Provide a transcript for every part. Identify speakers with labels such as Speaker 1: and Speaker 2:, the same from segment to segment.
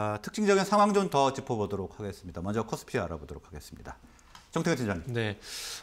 Speaker 1: 아, 특징적인 상황 좀 더 짚어보도록 하겠습니다. 먼저 코스피 알아보도록 하겠습니다. 정태근
Speaker 2: 팀장님. 네.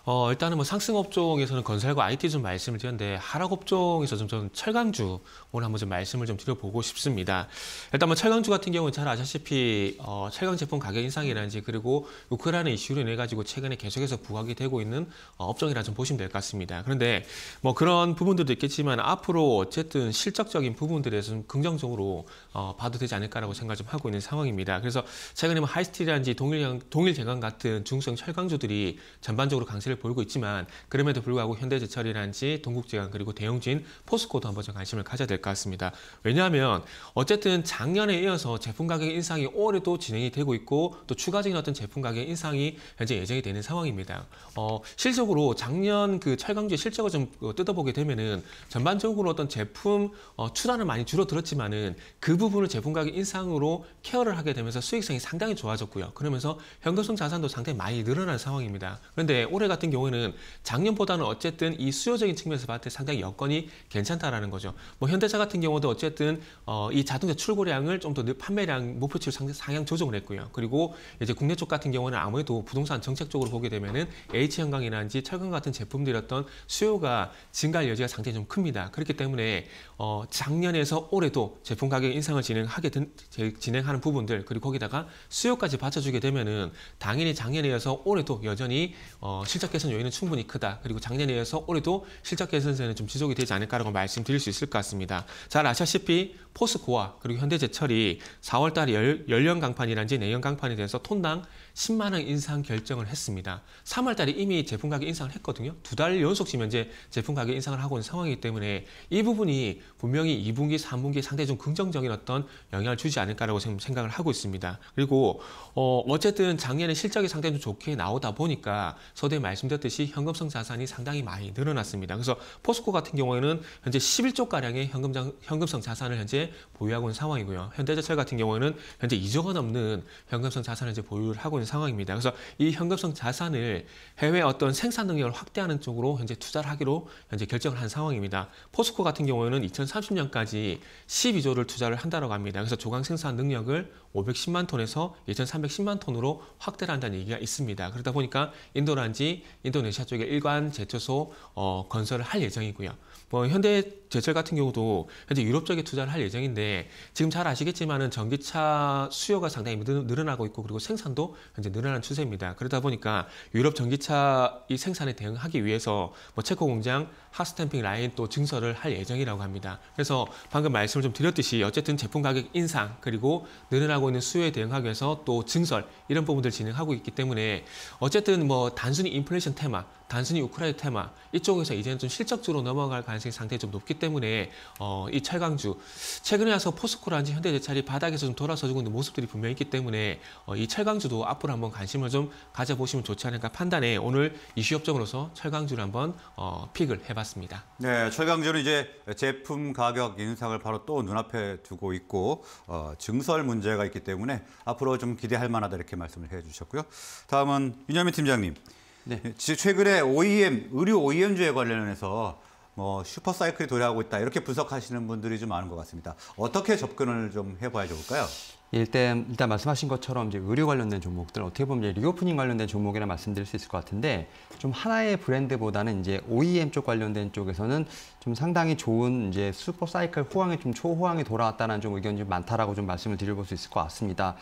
Speaker 2: 어, 일단은 뭐 상승 업종에서는 건설과 IT 좀 말씀을 드렸는데 하락 업종에서 좀, 좀 철강주 오늘 한번 좀 말씀을 좀 드려보고 싶습니다. 일단 뭐 철강주 같은 경우는 잘 아시다시피 어, 철강 제품 가격 인상이라든지 그리고 우크라이나 이슈로 인해 가지고 최근에 계속해서 부각이 되고 있는 어, 업종이라 좀 보시면 될 것 같습니다. 그런데 뭐 그런 부분들도 있겠지만 앞으로 어쨌든 실적적인 부분들에서 좀 긍정적으로 어, 봐도 되지 않을까라고 생각을 좀 하고 있는 상황입니다. 그래서 최근에 뭐하이스티라든지 동일 동일 제강 같은 중성 철강주 선수들이 전반적으로 강세를 보이고 있지만 그럼에도 불구하고 현대제철이란지 동국제강 그리고 대용진 포스코도 한번 좀 관심을 가져야 될 것 같습니다. 왜냐하면 어쨌든 작년에 이어서 제품 가격 인상이 올해도 진행이 되고 있고 또 추가적인 어떤 제품 가격 인상이 현재 예정이 되는 상황입니다. 어, 실적으로 작년 그 철강주의 실적을 좀 어, 뜯어보게 되면은 전반적으로 어떤 제품 어, 출하은 많이 줄어들었지만은 그 부분을 제품 가격 인상으로 케어를 하게 되면서 수익성이 상당히 좋아졌고요. 그러면서 현금성 자산도 상당히 많이 늘어난 상황입니다. 그런데 올해 같은 경우에는 작년보다는 어쨌든 이 수요적인 측면에서 봤을 때 상당히 여건이 괜찮다라는 거죠. 뭐 현대차 같은 경우도 어쨌든 어, 이 자동차 출고량을 좀 더 판매량 목표치를 상, 상향 조정을 했고요. 그리고 이제 국내 쪽 같은 경우는 아무래도 부동산 정책 쪽으로 보게 되면은 H 형광이라든지 철강 같은 제품들이 어떤 수요가 증가할 여지가 상당히 좀 큽니다. 그렇기 때문에 어, 작년에서 올해도 제품 가격 인상을 진행하게 된, 진행하는 부분들 그리고 거기다가 수요까지 받쳐주게 되면은 당연히 작년에 이어서 올해도 계속 여전히 어, 실적 개선 요인은 충분히 크다. 그리고 작년에 이어서 올해도 실적 개선세는 좀 지속이 되지 않을까라고 말씀드릴 수 있을 것 같습니다. 잘 아시다시피 포스코와 그리고 현대제철이 4월 달에 연령 강판이란지 내년 강판에대해서 톤당 10만 원 인상 결정을 했습니다. 3월 달에 이미 제품 가격 인상을 했거든요. 두 달 연속 지금 현재 제품 가격 인상을 하고 있는 상황이기 때문에 이 부분이 분명히 2분기, 3분기 상당히 좀 긍정적인 어떤 영향을 주지 않을까라고 생각을 하고 있습니다. 그리고 어, 어쨌든 작년에 실적이 상당히 좀 좋게 나오다 보니까 서대에 말씀드렸듯이 현금성 자산이 상당히 많이 늘어났습니다. 그래서 포스코 같은 경우에는 현재 11조 가량의 현금장, 현금성 자산을 현재 보유하고 있는 상황이고요. 현대자철 같은 경우에는 현재 2조 원 넘는 현금성 자산을 이제 보유를 하고 있는 있는 상황입니다. 그래서 이 현금성 자산을 해외 어떤 생산 능력을 확대하는 쪽으로 현재 투자를 하기로 현재 결정을 한 상황입니다. 포스코 같은 경우에는 2030년까지 12조를 투자를 한다고 합니다. 그래서 조강 생산 능력을 510만 톤에서 2310만 톤으로 확대를 한다는 얘기가 있습니다. 그러다 보니까 인도란지 인도네시아 쪽에 일관 제초소 어, 건설을 할 예정이고요. 뭐 현대제철 같은 경우도 현재 유럽 쪽에 투자를 할 예정인데 지금 잘 아시겠지만은 전기차 수요가 상당히 늘어나고 있고 그리고 생산도 이제 늘어난 추세입니다. 그러다 보니까 유럽 전기차 이 생산에 대응하기 위해서 뭐 체코 공장 핫스탬핑 라인 또 증설을 할 예정이라고 합니다. 그래서 방금 말씀을 좀 드렸듯이 어쨌든 제품 가격 인상 그리고 늘어나고 있는 수요에 대응하기 위해서 또 증설 이런 부분들 진행하고 있기 때문에 어쨌든 뭐 단순히 인플레이션 테마, 단순히 우크라이나 테마 이쪽에서 이제는 좀 실적주로 넘어갈 가능성이 상당히 좀 높기 때문에 어, 이 철강주 최근에 와서 포스코라든지 현대제철이 바닥에서 좀 돌아서주고 있는 모습들이 분명히 있기 때문에 어, 이 철강주도 앞으로 한번 관심을 좀 가져보시면 좋지 않을까 판단해 오늘 이슈 업종으로서 철강주를 한번 어, 픽을 해봤습니다. 나왔습니다.
Speaker 1: 네, 철강전은 이제 제품 가격 인상을 바로 또 눈앞에 두고 있고 어, 증설 문제가 있기 때문에 앞으로 좀 기대할 만하다 이렇게 말씀을 해주셨고요. 다음은 윤현민 팀장님. 네. 최근에 OEM, 의류 OEM주에 관련해서 뭐 슈퍼사이클이 도래하고 있다 이렇게 분석하시는 분들이 좀 많은 것 같습니다. 어떻게 접근을 좀 해봐야 좋을까요?
Speaker 3: 일단, 일단 말씀하신 것처럼 이제 의료 관련된 종목들 어떻게 보면 이제 리오프닝 관련된 종목이라 말씀드릴 수 있을 것 같은데 좀 하나의 브랜드보다는 이제 OEM 쪽 관련된 쪽에서는 좀 상당히 좋은 이제 슈퍼 사이클 호황이 좀 초호황이 돌아왔다는 좀 의견이 좀 많다라고 좀 말씀을 드려볼 수 있을 것 같습니다.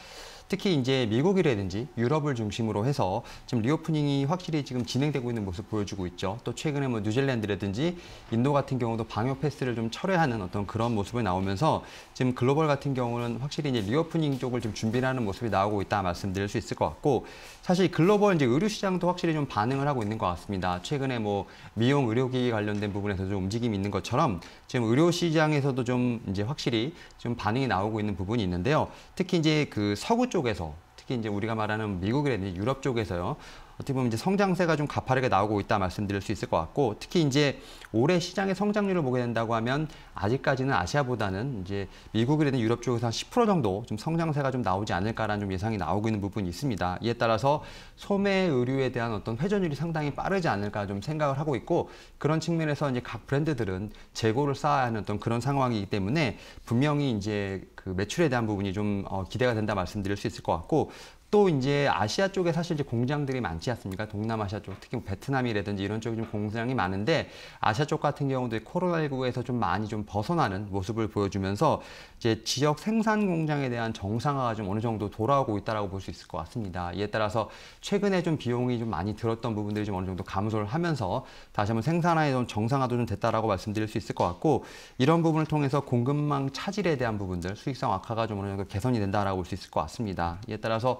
Speaker 3: 특히 이제 미국이라든지 유럽을 중심으로 해서 지금 리오프닝이 확실히 지금 진행되고 있는 모습 보여주고 있죠. 또 최근에 뭐 뉴질랜드라든지 인도 같은 경우도 방역 패스를 좀 철회하는 어떤 그런 모습을 나오면서 지금 글로벌 같은 경우는 확실히 이제 리오프닝 쪽을 좀 준비하는 모습이 나오고 있다 말씀드릴 수 있을 것 같고 사실 글로벌 이제 의료 시장도 확실히 좀 반응을 하고 있는 것 같습니다. 최근에 뭐 미용 의료기기 관련된 부분에서 좀 움직임이 있는 것처럼 지금 의료 시장에서도 좀 이제 확실히 좀 반응이 나오고 있는 부분이 있는데요. 특히 이제 그 서구 쪽 쪽에서 특히 이제 우리가 말하는 미국이라든지 유럽 쪽에서요. 어떻게 보면 이제 성장세가 좀 가파르게 나오고 있다 말씀드릴 수 있을 것 같고 특히 이제 올해 시장의 성장률을 보게 된다고 하면 아직까지는 아시아보다는 이제 미국이라든 유럽 쪽에서 한 10% 정도 좀 성장세가 좀 나오지 않을까라는 좀 예상이 나오고 있는 부분이 있습니다. 이에 따라서 소매 의류에 대한 어떤 회전율이 상당히 빠르지 않을까 좀 생각을 하고 있고 그런 측면에서 이제 각 브랜드들은 재고를 쌓아야 하는 어떤 그런 상황이기 때문에 분명히 이제 그 매출에 대한 부분이 좀 어, 기대가 된다 말씀드릴 수 있을 것 같고 또 이제 아시아 쪽에 사실 이제 공장들이 많지 않습니까? 동남아시아 쪽, 특히 뭐 베트남이라든지 이런 쪽이 좀 공장이 많은데 아시아 쪽 같은 경우도 코로나19에서 좀 많이 좀 벗어나는 모습을 보여주면서 이제 지역 생산 공장에 대한 정상화가 좀 어느 정도 돌아오고 있다라고 볼 수 있을 것 같습니다. 이에 따라서 최근에 좀 비용이 좀 많이 들었던 부분들이 좀 어느 정도 감소를 하면서 다시 한번 생산화에 좀 정상화도 좀 됐다라고 말씀드릴 수 있을 것 같고 이런 부분을 통해서 공급망 차질에 대한 부분들 수익성 악화가 좀 어느 정도 개선이 된다라고 볼 수 있을 것 같습니다. 이에 따라서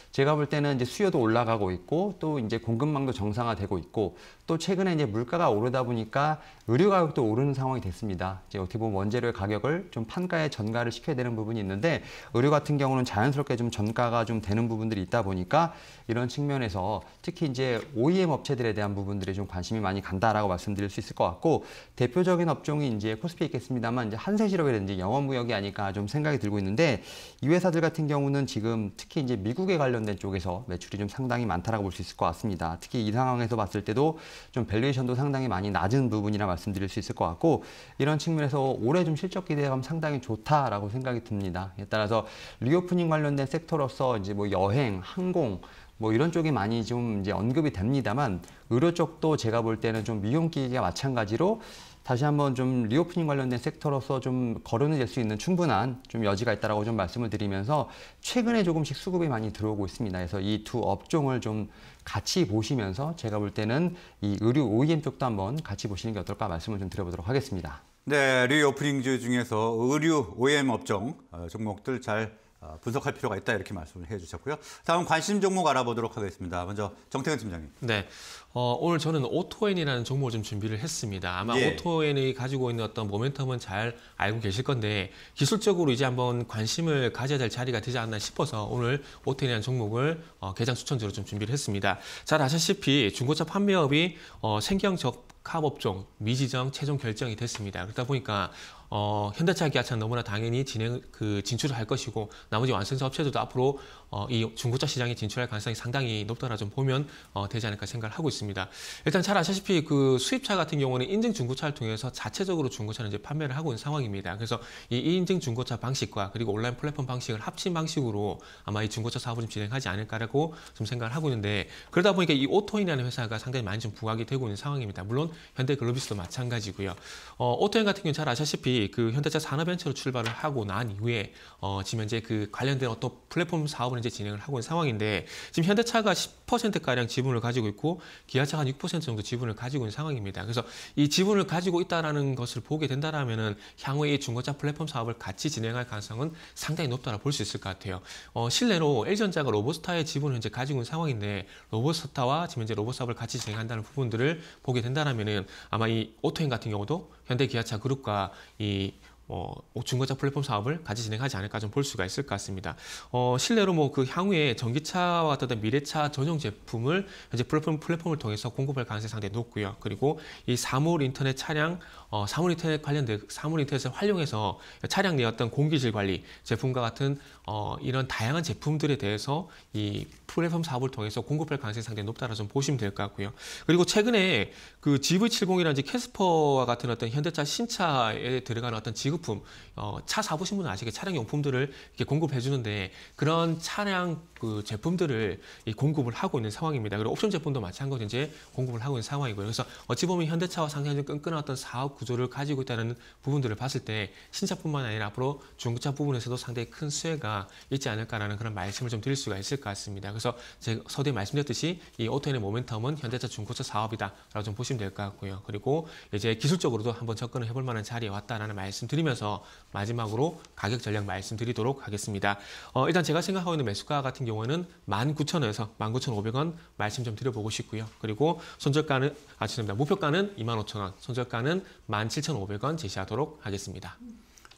Speaker 3: 제가 볼 때는 이제 수요도 올라가고 있고 또 이제 공급망도 정상화되고 있고 또 최근에 이제 물가가 오르다 보니까 의류 가격도 오르는 상황이 됐습니다. 이제 어떻게 보면 원재료의 가격을 좀 판가에 전가를 시켜야 되는 부분이 있는데 의류 같은 경우는 자연스럽게 좀 전가가 좀 되는 부분들이 있다 보니까 이런 측면에서 특히 이제 OEM 업체들에 대한 부분들이좀 관심이 많이 간다라고 말씀드릴 수 있을 것 같고 대표적인 업종이 이제 코스피 있겠습니다만 이제 한세실업이라든지 영업무역이 아닐까 좀 생각이 들고 있는데 이 회사들 같은 경우는 지금 특히 이제 미국에 관련 관련된 쪽에서 매출이 좀 상당히 많다라고 볼 수 있을 것 같습니다. 특히 이 상황에서 봤을 때도 좀 밸류에이션도 상당히 많이 낮은 부분이라 말씀드릴 수 있을 것 같고 이런 측면에서 올해 좀 실적 기대감 상당히 좋다라고 생각이 듭니다. 따라서 리오프닝 관련된 섹터로서 이제 뭐 여행, 항공, 뭐 이런 쪽이 많이 좀 이제 언급이 됩니다만 의료 쪽도 제가 볼 때는 좀 미용기기와 마찬가지로 다시 한번 좀 리오프닝 관련된 섹터로서 좀 거론이 될수 있는 충분한 좀 여지가 있다라고 좀 말씀을 드리면서 최근에 조금씩 수급이 많이 들어오고 있습니다. 그래서 이 두 업종을 좀 같이 보시면서 제가 볼 때는 이 의류 OEM 쪽도 한번 같이 보시는 게 어떨까 말씀을 좀 드려보도록 하겠습니다.
Speaker 1: 네, 리오프닝 중에서 의류 OEM 업종 어, 종목들 잘 어, 분석할 필요가 있다 이렇게 말씀을 해주셨고요. 다음 관심 종목 알아보도록 하겠습니다. 먼저 정태근 팀장님.
Speaker 2: 네, 어, 오늘 저는 오토엔이라는 종목을 좀 준비를 했습니다. 아마 예. 오토엔이 가지고 있는 어떤 모멘텀은 잘 알고 계실 건데 기술적으로 이제 한번 관심을 가져야 될 자리가 되지 않나 싶어서 오늘 오토엔이라는 종목을 어, 개장 추천주로 좀 준비를 했습니다. 잘 아시다시피 중고차 판매업이 어, 생경적 합업종 미지정 최종 결정이 됐습니다. 그러다 보니까 어, 현대차 기아차 너무나 당연히 진행 그 진출을 할 것이고 나머지 완성차 업체들도 앞으로 어, 이 중고차 시장에 진출할 가능성이 상당히 높더라 좀 보면 어, 되지 않을까 생각을 하고 있습니다. 일단 잘 아시다시피 그 수입차 같은 경우는 인증 중고차를 통해서 자체적으로 중고차를 이제 판매를 하고 있는 상황입니다. 그래서 이 인증 중고차 방식과 그리고 온라인 플랫폼 방식을 합친 방식으로 아마 이 중고차 사업을 좀 진행하지 않을까라고 좀 생각을 하고 있는데 그러다 보니까 이 오토인이라는 회사가 상당히 많이 좀 부각이 되고 있는 상황입니다. 물론 현대글로비스도 마찬가지고요. 어, 오토인 같은 경우는 잘 아시다시피 그 현대차 산업벤처로 출발을 하고 난 이후에 어, 지금 현재 그 관련된 어떤 플랫폼 사업을 현재 진행을 하고 있는 상황인데 지금 현대차가 10%가량 지분을 가지고 있고 기아차가 6% 정도 지분을 가지고 있는 상황입니다. 그래서 이 지분을 가지고 있다는 것을 보게 된다면 은 향후에 이 중고차 플랫폼 사업을 같이 진행할 가능성은 상당히 높다고 볼 수 있을 것 같아요. 어, 실내로 l 전자가 로보스타의 지분을 현재 가지고 있는 상황인데 로보스타와 지금 현재 로보사업을 같이 진행한다는 부분들을 보게 된다면 은 아마 이 오토행 같은 경우도 현대 기아차 그룹과 이 어, 중고차 플랫폼 사업을 같이 진행하지 않을까 좀 볼 수가 있을 것 같습니다. 어, 실내로 뭐 그 향후에 전기차와 같은 미래차 전용 제품을 현재 플랫폼 플랫폼을 통해서 공급할 가능성이 상당히 높고요. 그리고 이 사물 인터넷 차량 어, 사물인터넷 관련된 사물인터넷을 활용해서 차량 내었던 공기질 관리 제품과 같은 어, 이런 다양한 제품들에 대해서 이 플랫폼 사업을 통해서 공급할 가능성이 상당히 높다라고 좀 보시면 될 것 같고요. 그리고 최근에 그 GV70이라든지 캐스퍼와 같은 어떤 현대차 신차에 들어가는 어떤 지급품, 어, 차 사보신 분은 아시겠 차량 용품들을 이렇게 공급해 주는데 그런 차량 그 제품들을 이 공급을 하고 있는 상황입니다. 그리고 옵션 제품도 마찬가지로 이제 공급을 하고 있는 상황이고요. 그래서 어찌 보면 현대차와 상당히 끈끈한 어떤 사업 구조를 가지고 있다는 부분들을 봤을 때 신차뿐만 아니라 앞으로 중고차 부분에서도 상당히 큰 수혜가 있지 않을까라는 그런 말씀을 좀 드릴 수가 있을 것 같습니다. 그래서 제가 서두에 말씀드렸듯이 이 오토엔의 모멘텀은 현대차 중고차 사업이다라고 좀 보시면 될 것 같고요. 그리고 이제 기술적으로도 한번 접근을 해볼 만한 자리에 왔다라는 말씀드리면서 마지막으로 가격 전략 말씀드리도록 하겠습니다. 어, 일단 제가 생각하고 있는 매수가 같은 경우에는 19,000원에서 19,500원 말씀 좀 드려보고 싶고요. 그리고 손절가는 아 죄송합니다. 목표가는 25,000원, 손절가는 17,500원 제시하도록 하겠습니다.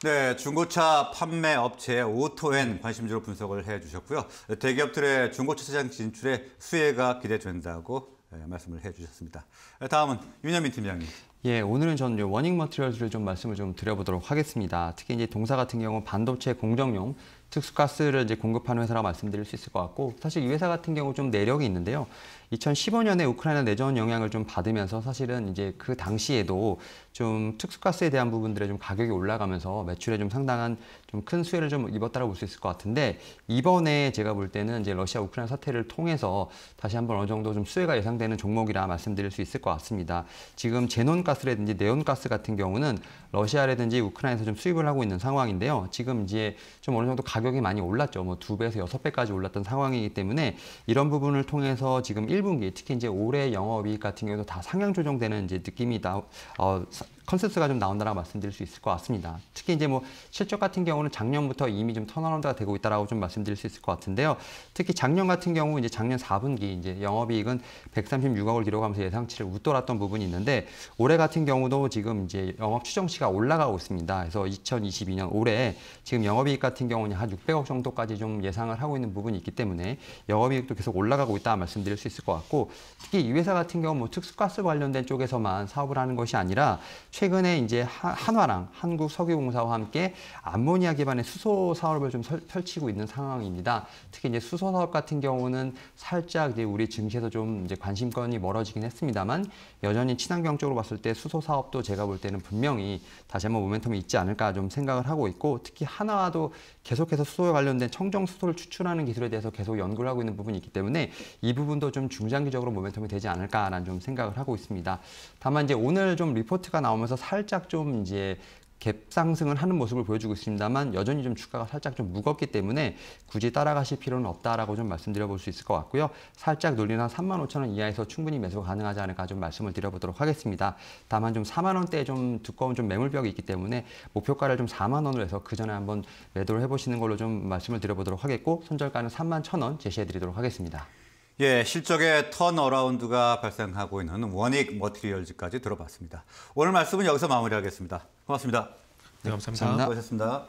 Speaker 1: 네, 중고차 판매 업체 오토엔 관심주로 분석을 해주셨고요. 대기업들의 중고차 시장 진출에 수혜가 기대된다고 예, 말씀을 해주셨습니다. 예, 다음은 윤현민 팀장님.
Speaker 3: 예, 오늘은 전 원익 머티리얼들을 좀 말씀을 좀 드려보도록 하겠습니다. 특히 이제 동사 같은 경우 반도체 공정용 특수가스를 이제 공급하는 회사라고 말씀드릴 수 있을 것 같고 사실 이 회사 같은 경우 좀 내력이 있는데요. 2015년에 우크라이나 내전 영향을 좀 받으면서 사실은 이제 그 당시에도 좀 특수가스에 대한 부분들의 좀 가격이 올라가면서 매출에 좀 상당한 좀 큰 수혜를 좀 입었다고 볼 수 있을 것 같은데 이번에 제가 볼 때는 이제 러시아 우크라이나 사태를 통해서 다시 한번 어느 정도 좀 수혜가 예상되는 종목이라 말씀드릴 수 있을 것 같습니다. 지금 제논가스라든지 네온가스 같은 경우는 러시아라든지 우크라이나에서 좀 수입을 하고 있는 상황인데요. 지금 이제 좀 어느 정도 가격 가격이 많이 올랐죠. 뭐 두 배에서 여섯 배까지 올랐던 상황이기 때문에 이런 부분을 통해서 지금 1분기 특히 이제 올해 영업이익 같은 경우도 다 상향 조정되는 이제 느낌이 나, 어, 컨센서가 좀 나온다라고 말씀드릴 수 있을 것 같습니다. 특히 이제 뭐 실적 같은 경우는 작년부터 이미 좀 턴어라운드가 되고 있다라고 좀 말씀드릴 수 있을 것 같은데요. 특히 작년 같은 경우 이제 작년 4분기 이제 영업이익은 136억을 기록하면서 예상치를 웃돌았던 부분이 있는데 올해 같은 경우도 지금 이제 영업 추정치가 올라가고 있습니다. 그래서 2022년 올해 지금 영업이익 같은 경우는 한 600억 정도까지 좀 예상을 하고 있는 부분이 있기 때문에 영업이익도 계속 올라가고 있다 말씀드릴 수 있을 것 같고 특히 이 회사 같은 경우 뭐 특수가스 관련된 쪽에서만 사업을 하는 것이 아니라 최근에 이제 한화랑 한국석유공사와 함께 암모니아 기반의 수소 사업을 좀 설, 펼치고 있는 상황입니다. 특히 이제 수소 사업 같은 경우는 살짝 이제 우리 증시에서 좀 이제 관심권이 멀어지긴 했습니다만 여전히 친환경 적으로 봤을 때 수소 사업도 제가 볼 때는 분명히 다시 한번 모멘텀이 있지 않을까 좀 생각을 하고 있고 특히 한화도 계속해서 수소에 관련된 청정 수소를 추출하는 기술에 대해서 계속 연구를 하고 있는 부분이 있기 때문에 이 부분도 좀 중장기적으로 모멘텀이 되지 않을까라는 좀 생각을 하고 있습니다. 다만 이제 오늘 좀 리포트가 나오면 넘어서 살짝 좀 이제 갭상승을 하는 모습을 보여주고 있습니다만 여전히 좀 주가가 살짝 좀 무겁기 때문에 굳이 따라가실 필요는 없다라고 좀 말씀드려볼 수 있을 것 같고요. 살짝 눌리는 한 3만 5천 원 이하에서 충분히 매수가 능하지 않을까 좀 말씀을 드려보도록 하겠습니다. 다만 좀 4만 원대에 좀 두꺼운 좀 매물벽이 있기 때문에 목표가를 좀 4만 원으로 해서 그 전에 한번 매도를 해보시는 걸로 좀 말씀을 드려보도록 하겠고 손절가는 3만 1천 원 제시해드리도록 하겠습니다.
Speaker 1: 예, 실적의 턴어라운드가 발생하고 있는 원익 머티리얼즈까지 들어봤습니다. 오늘 말씀은 여기서 마무리하겠습니다. 고맙습니다.
Speaker 2: 네, 감사합니다.
Speaker 1: 고맙습니다.